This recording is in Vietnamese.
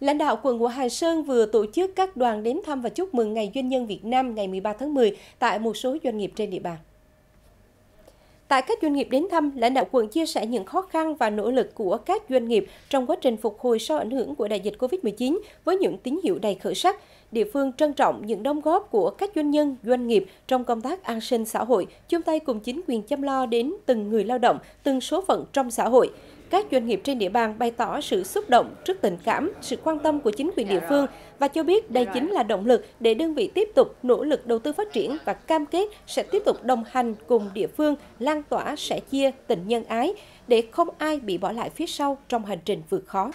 Lãnh đạo quận của Hà Sơn vừa tổ chức các đoàn đến thăm và chúc mừng Ngày Doanh nhân Việt Nam ngày 13 tháng 10 tại một số doanh nghiệp trên địa bàn. Tại các doanh nghiệp đến thăm, lãnh đạo quận chia sẻ những khó khăn và nỗ lực của các doanh nghiệp trong quá trình phục hồi sau ảnh hưởng của đại dịch COVID-19 với những tín hiệu đầy khởi sắc. Địa phương trân trọng những đóng góp của các doanh nhân, doanh nghiệp trong công tác an sinh xã hội, chung tay cùng chính quyền chăm lo đến từng người lao động, từng số phận trong xã hội các doanh nghiệp trên địa bàn bày tỏ sự xúc động trước tình cảm, sự quan tâm của chính quyền địa phương và cho biết đây chính là động lực để đơn vị tiếp tục nỗ lực đầu tư phát triển và cam kết sẽ tiếp tục đồng hành cùng địa phương lan tỏa sẻ chia tình nhân ái để không ai bị bỏ lại phía sau trong hành trình vượt khó.